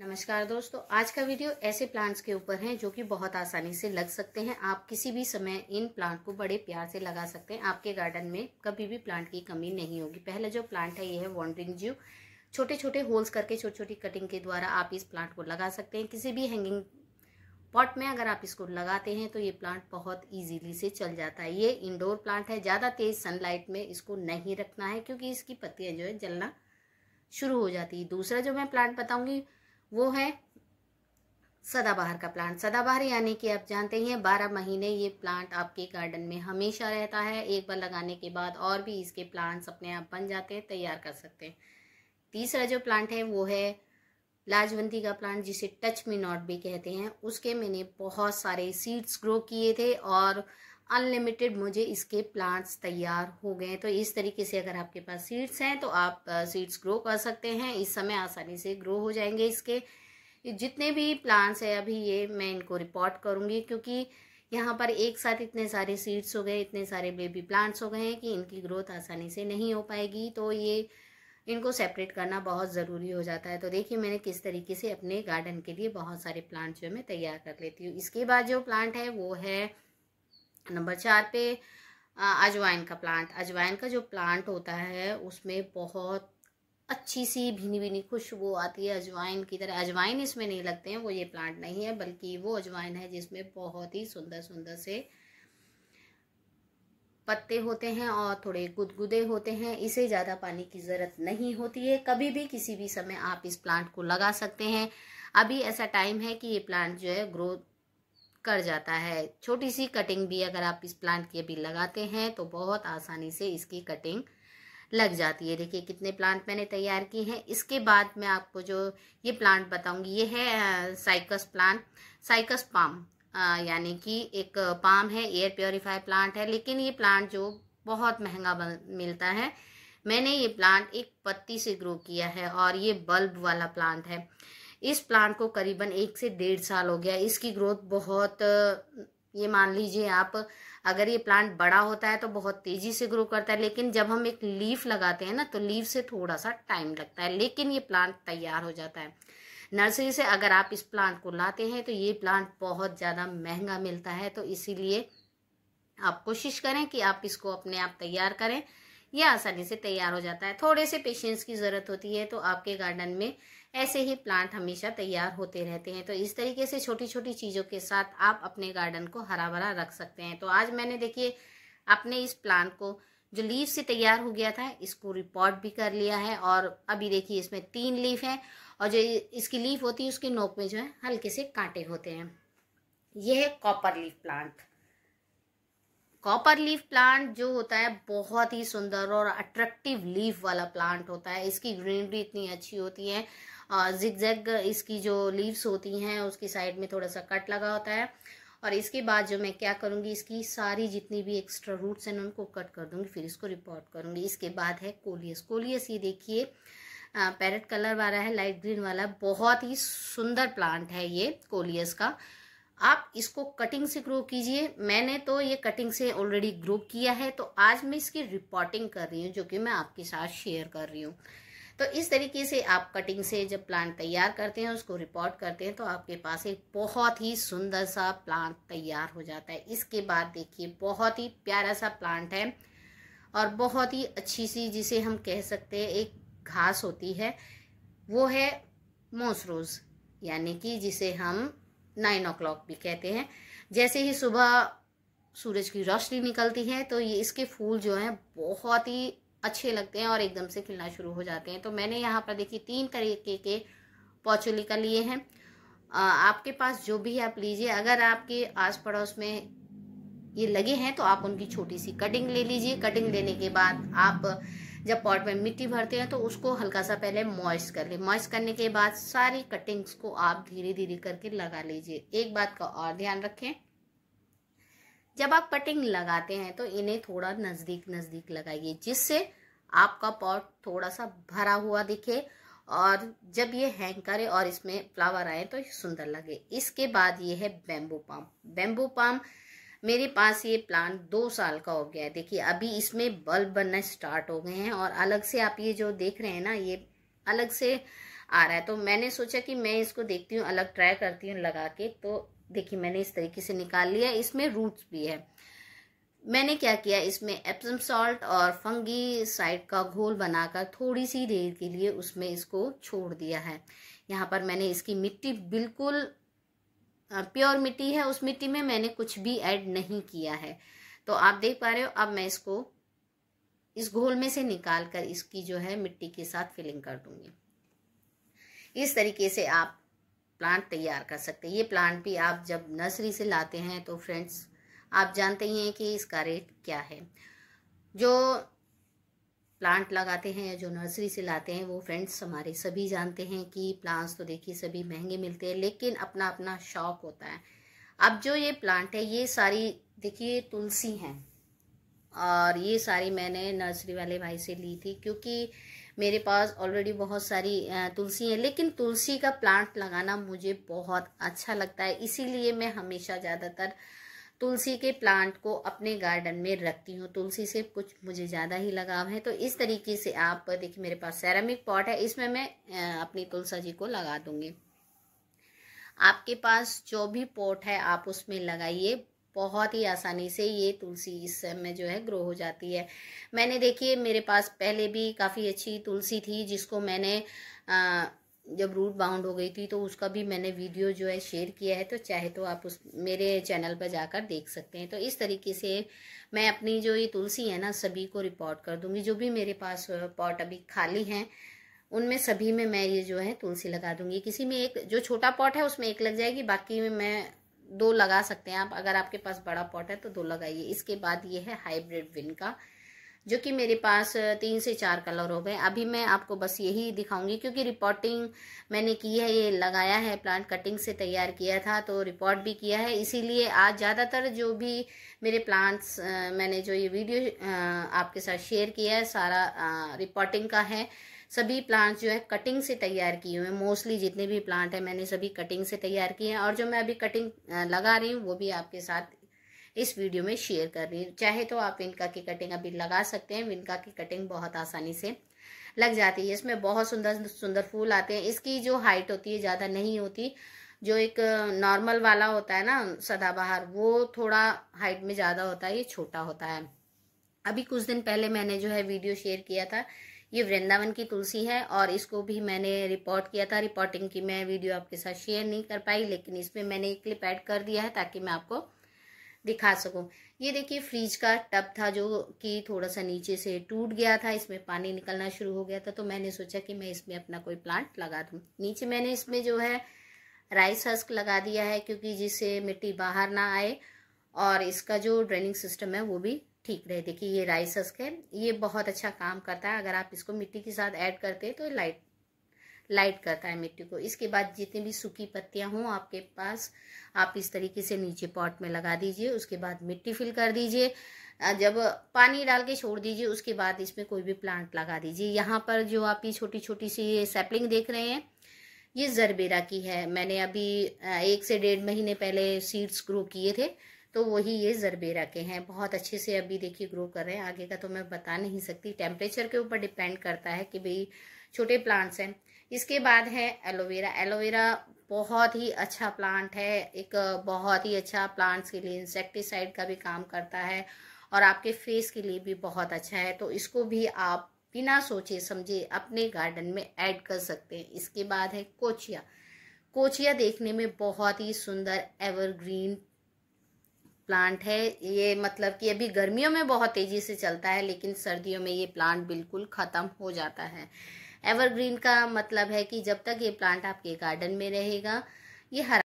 नमस्कार दोस्तों आज का वीडियो ऐसे प्लांट्स के ऊपर है जो कि बहुत आसानी से लग सकते हैं आप किसी भी समय इन प्लांट को बड़े प्यार से लगा सकते हैं आपके गार्डन में कभी भी प्लांट की कमी नहीं होगी पहला जो प्लांट है ये है वॉन्ड्रिंग जीव छोटे छोटे होल्स करके छोटी छोटी कटिंग के द्वारा आप इस प्लांट को लगा सकते हैं किसी भी हैंगिंग पॉट में अगर आप इसको लगाते हैं तो ये प्लांट बहुत इजीली से चल जाता है ये इंडोर प्लांट है ज़्यादा तेज़ सनलाइट में इसको नहीं रखना है क्योंकि इसकी पत्तियाँ जो है जलना शुरू हो जाती है दूसरा जो मैं प्लांट बताऊँगी वो है सदाबहार का प्लांट सदाबहार यानी कि आप जानते ही हैं बारह महीने ये प्लांट आपके गार्डन में हमेशा रहता है एक बार लगाने के बाद और भी इसके प्लांट्स अपने आप बन जाते हैं तैयार कर सकते हैं तीसरा जो प्लांट है वो है लाजवंती का प्लांट जिसे टच मी नॉट भी कहते हैं उसके मैंने बहुत सारे सीड्स ग्रो किए थे और अनलिमिटेड मुझे इसके प्लांट्स तैयार हो गए तो इस तरीके से अगर आपके पास सीड्स हैं तो आप सीड्स ग्रो कर सकते हैं इस समय आसानी से ग्रो हो जाएंगे इसके जितने भी प्लांट्स हैं अभी ये मैं इनको रिपोर्ट करूँगी क्योंकि यहाँ पर एक साथ इतने सारे सीड्स हो गए इतने सारे बेबी प्लांट्स हो गए हैं कि इनकी ग्रोथ आसानी से नहीं हो पाएगी तो ये इनको सेपरेट करना बहुत ज़रूरी हो जाता है तो देखिए मैंने किस तरीके से अपने गार्डन के लिए बहुत सारे प्लांट जो मैं तैयार कर लेती हूँ इसके बाद जो प्लांट है वो है नंबर चार पे अजवाइन का प्लांट अजवाइन का जो प्लांट होता है उसमें बहुत अच्छी सी भीनी भीनी खुशबू आती है अजवाइन की तरह अजवाइन इसमें नहीं लगते हैं वो ये प्लांट नहीं है बल्कि वो अजवाइन है जिसमें बहुत ही सुंदर सुंदर से पत्ते होते हैं और थोड़े गुदगुदे होते हैं इसे ज़्यादा पानी की ज़रूरत नहीं होती है कभी भी किसी भी समय आप इस प्लांट को लगा सकते हैं अभी ऐसा टाइम है कि ये प्लांट जो है ग्रोथ कर जाता है छोटी सी कटिंग भी अगर आप इस प्लांट की अभी लगाते हैं तो बहुत आसानी से इसकी कटिंग लग जाती है देखिए कितने प्लांट मैंने तैयार किए हैं इसके बाद मैं आपको जो ये प्लांट बताऊंगी ये है साइकस प्लांट साइकस पाम यानी कि एक पाम है एयर प्योरीफायर प्लांट है लेकिन ये प्लांट जो बहुत महंगा मिलता है मैंने ये प्लांट एक पत्ती से ग्रो किया है और ये बल्ब वाला प्लांट है इस प्लांट को करीबन एक से डेढ़ साल हो गया इसकी ग्रोथ बहुत ये मान लीजिए आप अगर ये प्लांट बड़ा होता है तो बहुत तेज़ी से ग्रो करता है लेकिन जब हम एक लीफ लगाते हैं ना तो लीफ से थोड़ा सा टाइम लगता है लेकिन ये प्लांट तैयार हो जाता है नर्सरी से अगर आप इस प्लांट को लाते हैं तो ये प्लांट बहुत ज़्यादा महंगा मिलता है तो इसीलिए आप कोशिश करें कि आप इसको अपने आप तैयार करें यह आसानी से तैयार हो जाता है थोड़े से पेशेंस की ज़रूरत होती है तो आपके गार्डन में ऐसे ही प्लांट हमेशा तैयार होते रहते हैं तो इस तरीके से छोटी छोटी चीज़ों के साथ आप अपने गार्डन को हरा भरा रख सकते हैं तो आज मैंने देखिए अपने इस प्लांट को जो लीफ से तैयार हो गया था इसको रिपोर्ट भी कर लिया है और अभी देखिए इसमें तीन लीफ हैं और जो इसकी लीफ होती है उसके नोक में जो है हल्के से कांटे होते हैं यह है copper leaf plant copper leaf plant जो होता है बहुत ही सुंदर और अट्रैक्टिव लीफ वाला प्लांट होता है इसकी ग्रीनरी इतनी अच्छी होती है जिगजैग इसकी जो लीव्स होती हैं उसकी साइड में थोड़ा सा कट लगा होता है और इसके बाद जो मैं क्या करूँगी इसकी सारी जितनी भी एक्स्ट्रा रूट्स हैं उनको कट कर दूँगी फिर इसको रिपोर्ट करूँगी इसके बाद है कोलियस कोलियस ये देखिए पैरेट कलर वाला है लाइट ग्रीन वाला बहुत ही सुंदर प्लांट है ये कोलियस का आप इसको कटिंग से ग्रो कीजिए मैंने तो ये कटिंग से ऑलरेडी ग्रो किया है तो आज मैं इसकी रिपोर्टिंग कर रही हूँ जो कि मैं आपके साथ शेयर कर रही हूँ तो इस तरीके से आप कटिंग से जब प्लांट तैयार करते हैं उसको रिपोर्ट करते हैं तो आपके पास एक बहुत ही सुंदर सा प्लांट तैयार हो जाता है इसके बाद देखिए बहुत ही प्यारा सा प्लांट है और बहुत ही अच्छी सी जिसे हम कह सकते हैं एक घास होती है वो है मोसरोज यानी कि जिसे हम नाइन ओ भी कहते हैं जैसे ही सुबह सूरज की रोशनी निकलती है तो ये इसके फूल जो हैं बहुत ही अच्छे लगते हैं और एकदम से खिलना शुरू हो जाते हैं तो मैंने यहाँ पर देखिए तीन तरीके के पौचोलिका लिए हैं आपके पास जो भी आप लीजिए अगर आपके आस पड़ोस में ये लगे हैं तो आप उनकी छोटी सी कटिंग ले लीजिए कटिंग लेने के बाद आप जब पॉट में मिट्टी भरते हैं तो उसको हल्का सा पहले मॉइस्ट कर ले मॉइस्ट करने के बाद सारी कटिंग्स को आप धीरे धीरे करके लगा लीजिए एक बात का और ध्यान रखें जब आप कटिंग लगाते हैं तो इन्हें थोड़ा नज़दीक नज़दीक लगाइए जिससे आपका पॉट थोड़ा सा भरा हुआ दिखे और जब ये हैंग करे और इसमें फ्लावर आए तो सुंदर लगे इसके बाद ये है बेम्बू पाम बेम्बू पाम मेरे पास ये प्लांट दो साल का हो गया है देखिए अभी इसमें बल्ब बनना स्टार्ट हो गए हैं और अलग से आप ये जो देख रहे हैं ना ये अलग से आ रहा है तो मैंने सोचा कि मैं इसको देखती हूँ अलग ट्राई करती हूँ लगा के तो देखिए मैंने इस तरीके से निकाल लिया इसमें रूट्स भी है मैंने क्या किया इसमें एप्सम सॉल्ट और फंगी साइड का घोल बनाकर थोड़ी सी देर के लिए उसमें इसको छोड़ दिया है यहाँ पर मैंने इसकी मिट्टी बिल्कुल प्योर मिट्टी है उस मिट्टी में मैंने कुछ भी ऐड नहीं किया है तो आप देख पा रहे हो अब मैं इसको इस घोल में से निकाल कर इसकी जो है मिट्टी के साथ फिलिंग कर दूंगी इस तरीके से आप प्लांट तैयार कर सकते हैं ये प्लांट भी आप जब नर्सरी से लाते हैं तो फ्रेंड्स आप जानते ही हैं कि इसका रेट क्या है जो प्लांट लगाते हैं या जो नर्सरी से लाते हैं वो फ्रेंड्स हमारे सभी जानते हैं कि प्लांट्स तो देखिए सभी महंगे मिलते हैं लेकिन अपना अपना शौक होता है अब जो ये प्लांट है ये सारी देखिए तुलसी हैं और ये सारी मैंने नर्सरी वाले भाई से ली थी क्योंकि मेरे पास ऑलरेडी बहुत सारी तुलसी है लेकिन तुलसी का प्लांट लगाना मुझे बहुत अच्छा लगता है इसीलिए मैं हमेशा ज़्यादातर तुलसी के प्लांट को अपने गार्डन में रखती हूँ तुलसी से कुछ मुझे ज़्यादा ही लगाव है तो इस तरीके से आप देखिए मेरे पास सेरामिक पॉट है इसमें मैं अपनी तुलसा जी को लगा दूँगी आपके पास जो भी पॉट है आप उसमें लगाइए बहुत ही आसानी से ये तुलसी इस समय जो है ग्रो हो जाती है मैंने देखिए मेरे पास पहले भी काफ़ी अच्छी तुलसी थी जिसको मैंने आ, जब रूट बाउंड हो गई थी तो उसका भी मैंने वीडियो जो है शेयर किया है तो चाहे तो आप उस मेरे चैनल पर जाकर देख सकते हैं तो इस तरीके से मैं अपनी जो ये तुलसी है ना सभी को रिपोर्ट कर दूंगी जो भी मेरे पास पॉट अभी खाली हैं उनमें सभी में मैं ये जो है तुलसी लगा दूंगी किसी में एक जो छोटा पॉट है उसमें एक लग जाएगी बाकी में मैं दो लगा सकते हैं आप अगर आपके पास बड़ा पॉट है तो दो लगाइए इसके बाद ये है हाइब्रिड विन का जो कि मेरे पास तीन से चार कलर हो गए अभी मैं आपको बस यही दिखाऊंगी क्योंकि रिपोर्टिंग मैंने की है ये लगाया है प्लांट कटिंग से तैयार किया था तो रिपोर्ट भी किया है इसीलिए आज ज़्यादातर जो भी मेरे प्लांट्स मैंने जो ये वीडियो आपके साथ शेयर किया है सारा रिपोर्टिंग का है सभी प्लांट्स जो है कटिंग से तैयार किए हुए हैं मोस्टली जितने भी प्लांट हैं मैंने सभी कटिंग से तैयार किए हैं और जो मैं अभी कटिंग लगा रही हूँ वो भी आपके साथ इस वीडियो में शेयर कर रही हूँ चाहे तो आप विनका की कटिंग अभी लगा सकते हैं विनका की कटिंग बहुत आसानी से लग जाती है इसमें बहुत सुंदर सुंदर फूल आते हैं इसकी जो हाइट होती है ज़्यादा नहीं होती जो एक नॉर्मल वाला होता है ना सदाबहार वो थोड़ा हाइट में ज़्यादा होता है ये छोटा होता है अभी कुछ दिन पहले मैंने जो है वीडियो शेयर किया था ये वृंदावन की तुलसी है और इसको भी मैंने रिपोर्ट किया था रिपोर्टिंग की मैं वीडियो आपके साथ शेयर नहीं कर पाई लेकिन इसमें मैंने एक क्लिप ऐड कर दिया है ताकि मैं आपको दिखा सकूँ ये देखिए फ्रिज का टब था जो कि थोड़ा सा नीचे से टूट गया था इसमें पानी निकलना शुरू हो गया था तो मैंने सोचा कि मैं इसमें अपना कोई प्लांट लगा दूँ नीचे मैंने इसमें जो है राइस हस्क लगा दिया है क्योंकि जिससे मिट्टी बाहर ना आए और इसका जो ड्रेनिंग सिस्टम है वो भी ठीक रहे देखिए ये राइस हस्क है ये बहुत अच्छा काम करता है अगर आप इसको मिट्टी के साथ ऐड करते हैं तो लाइट लाइट करता है मिट्टी को इसके बाद जितनी भी सूखी पत्तियां हों आपके पास आप इस तरीके से नीचे पॉट में लगा दीजिए उसके बाद मिट्टी फिल कर दीजिए जब पानी डाल के छोड़ दीजिए उसके बाद इसमें कोई भी प्लांट लगा दीजिए यहाँ पर जो आप ये छोटी छोटी सी ये सैपलिंग देख रहे हैं ये जरबेरा की है मैंने अभी एक से डेढ़ महीने पहले सीड्स ग्रो किए थे तो वही ये जरबेरा के हैं बहुत अच्छे से अभी देखिए ग्रो कर रहे हैं आगे का तो मैं बता नहीं सकती टेम्परेचर के ऊपर डिपेंड करता है कि भाई छोटे प्लांट्स हैं इसके बाद है एलोवेरा एलोवेरा बहुत ही अच्छा प्लांट है एक बहुत ही अच्छा प्लांट्स के लिए इंसेक्टिसाइड का भी काम करता है और आपके फेस के लिए भी बहुत अच्छा है तो इसको भी आप बिना सोचे समझे अपने गार्डन में ऐड कर सकते हैं इसके बाद है कोचिया कोचिया देखने में बहुत ही सुंदर एवरग्रीन प्लांट है ये मतलब कि अभी गर्मियों में बहुत तेज़ी से चलता है लेकिन सर्दियों में ये प्लांट बिल्कुल ख़त्म हो जाता है एवरग्रीन का मतलब है कि जब तक ये प्लांट आपके गार्डन में रहेगा ये हरा